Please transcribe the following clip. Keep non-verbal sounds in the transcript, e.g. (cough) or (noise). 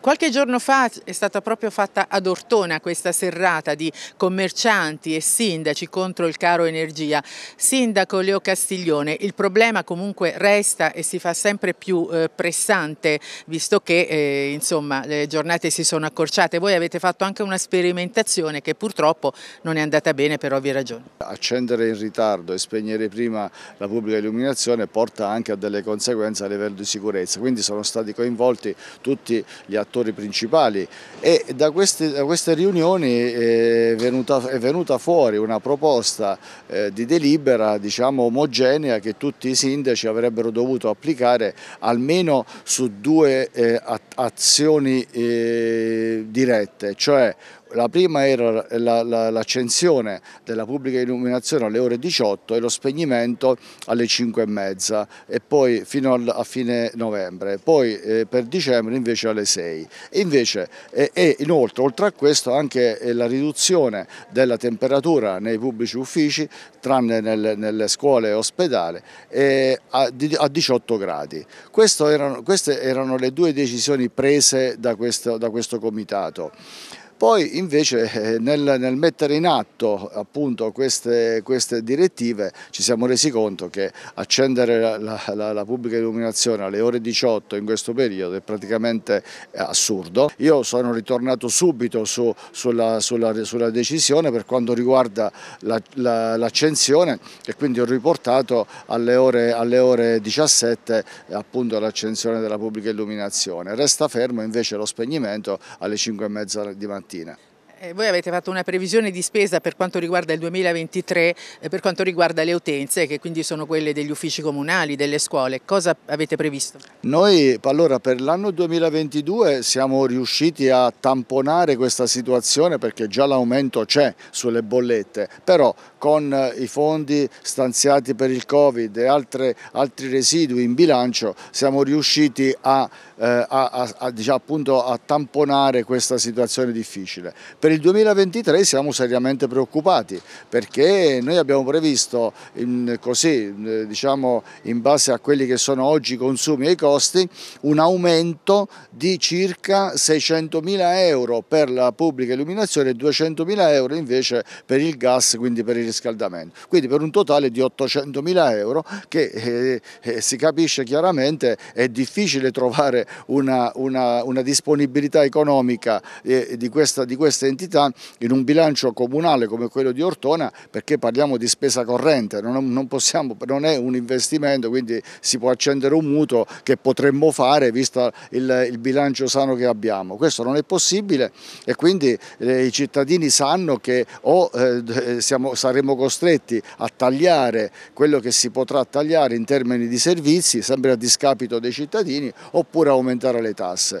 Qualche giorno fa è stata proprio fatta ad Ortona questa serrata di commercianti e sindaci contro il caro energia. Sindaco Leo Castiglione, il problema comunque resta e si fa sempre più eh, pressante visto che eh, insomma, le giornate si sono accorciate. Voi avete fatto anche una sperimentazione che purtroppo non è andata bene per ovvie ragioni. Accendere in ritardo e spegnere prima la pubblica illuminazione porta anche a delle conseguenze a livello di sicurezza, quindi sono stati coinvolti tutti gli attori attori principali e da queste, da queste riunioni eh, è venuta, è venuta, fuori una proposta eh, di delibera diciamo, omogenea che tutti i sindaci avrebbero dovuto applicare almeno su due eh, azioni eh, dirette, cioè la prima era l'accensione della pubblica illuminazione alle ore 18 e lo spegnimento alle 5 e mezza e poi fino a fine novembre, poi eh, per dicembre invece alle 6. Invece, e, e inoltre, oltre a questo, anche eh, la riduzione della temperatura nei pubblici uffici, tranne nel, nelle scuole e ospedali, eh, a, a, 18 gradi. Erano, queste erano le due decisioni prese da questo, da questo comitato. Poi invece (laughs) eh, nel, nel mettere in atto appunto, queste, queste, direttive ci siamo resi conto che accendere la, la, la, pubblica illuminazione alle ore 18 in questo periodo è praticamente eh, assurdo. Io sono ritornato subito su, sulla, sulla, sulla, decisione per quanto riguarda l'accensione la, e quindi ho riportato alle ore, alle ore 17 l'accensione della pubblica illuminazione. Resta fermo invece lo spegnimento alle 5 e mezza di mattina. Fiorentina. Eh, voi avete fatto una previsione di spesa per quanto riguarda il 2023, eh, per quanto riguarda le utenze, che quindi sono quelle degli uffici comunali, delle scuole. Cosa avete previsto? Noi allora, per l'anno 2022 siamo riusciti a tamponare questa situazione perché già l'aumento c'è sulle bollette, però con eh, i fondi stanziati per il Covid e altre, altri residui in bilancio siamo riusciti a, eh, a, a, a diciamo, appunto, tamponare questa situazione difficile. Per per il 2023 siamo seriamente preoccupati perché noi abbiamo previsto in, così, eh, diciamo, in base a quelli che sono oggi i consumi e i costi, un aumento di circa 600 mila euro per la pubblica illuminazione e 200 mila euro invece per il gas, quindi per il riscaldamento. Quindi per un totale di 800 mila euro che eh, eh, si capisce chiaramente è difficile trovare una, una, una disponibilità economica eh, di, questa, di queste entità in un bilancio comunale come quello di Ortona perché parliamo di spesa corrente, non, non, possiamo, non è un investimento, quindi si può accendere un mutuo che potremmo fare visto il, il bilancio sano che abbiamo. Questo non è possibile e quindi eh, i cittadini sanno che o eh, eh, siamo, saremo costretti a tagliare quello che si potrà tagliare in termini di servizi, sempre a discapito dei cittadini, oppure aumentare le tasse.